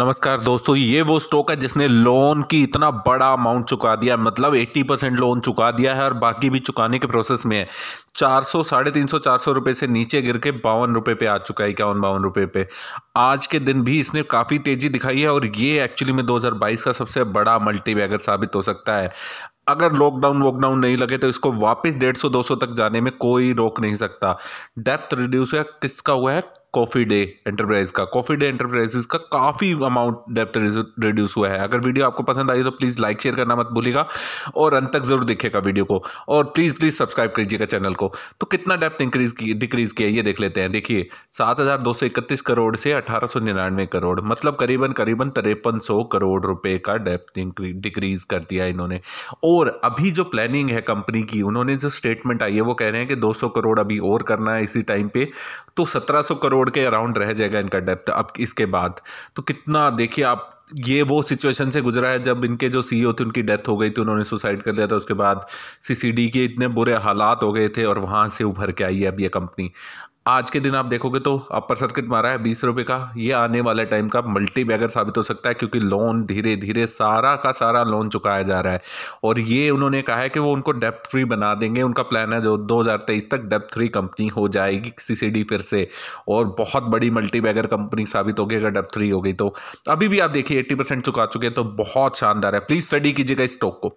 नमस्कार दोस्तों ये वो स्टॉक है जिसने लोन की इतना बड़ा अमाउंट चुका दिया मतलब 80 परसेंट लोन चुका दिया है और बाकी भी चुकाने के प्रोसेस में है चार सौ साढ़े तीन सौ चार सौ रुपये से नीचे गिर के बावन रुपये पे आ चुका है इक्यावन बावन रुपये पे आज के दिन भी इसने काफ़ी तेज़ी दिखाई है और ये एक्चुअली में 2022 का सबसे बड़ा मल्टी साबित हो सकता है अगर लॉकडाउन वॉकडाउन नहीं लगे तो इसको वापस डेढ़ सौ दो सौ तक जाने में कोई रोक नहीं सकता डेप्थ रिड्यूस है किसका हुआ है कॉफ़ी डे एंटरप्राइज का कॉफ़ी डे एंटरप्राइजेस का काफ़ी अमाउंट डेप्थ रिड्यूस हुआ है अगर वीडियो आपको पसंद आई तो प्लीज़ लाइक शेयर करना मत भूलिएगा और अंत तक ज़रूर देखिएगा वीडियो को और प्लीज़ प्लीज़ सब्सक्राइब कीजिएगा चैनल को तो कितना डेप्थ इंक्रीज की डिक्रीज़ किया ये देख लेते हैं देखिए सात हज़ार दो सौ इकतीस करोड़ से अठारह करोड़ मतलब करीबन करीबन तिरपन करोड़ रुपए का डेप्थ डिक्रीज कर दिया इन्होंने और अभी जो प्लानिंग है कंपनी की उन्होंने जो स्टेटमेंट आई है वो कह रहे हैं कि 200 करोड़ अभी और करना है इसी टाइम पे तो 1700 करोड़ के अराउंड रह जाएगा इनका डेप्थ अब इसके बाद तो कितना देखिए आप ये वो सिचुएशन से गुजरा है जब इनके जो सीईओ e थे उनकी डेथ हो गई थी उन्होंने सुसाइड कर लिया था उसके बाद सीसीडी के इतने बुरे हालात हो गए थे और वहाँ से उभर के आई है अब ये कंपनी आज के दिन आप देखोगे तो अपर सर्किट मारा है बीस रुपये का ये आने वाले टाइम का मल्टी बैगर साबित हो सकता है क्योंकि लोन धीरे धीरे सारा का सारा लोन चुकाया जा रहा है और ये उन्होंने कहा है कि वो उनको डेप फ्री बना देंगे उनका प्लान है जो 2023 तक डेप थ्री कंपनी हो जाएगी सीसीडी फिर से और बहुत बड़ी मल्टी बैगर कंपनी साबित होगी अगर डेप थ्री हो गई तो अभी भी आप देखिए एट्टी चुका चुके हैं तो बहुत शानदार है प्लीज़ स्टडी कीजिएगा इस स्टॉक को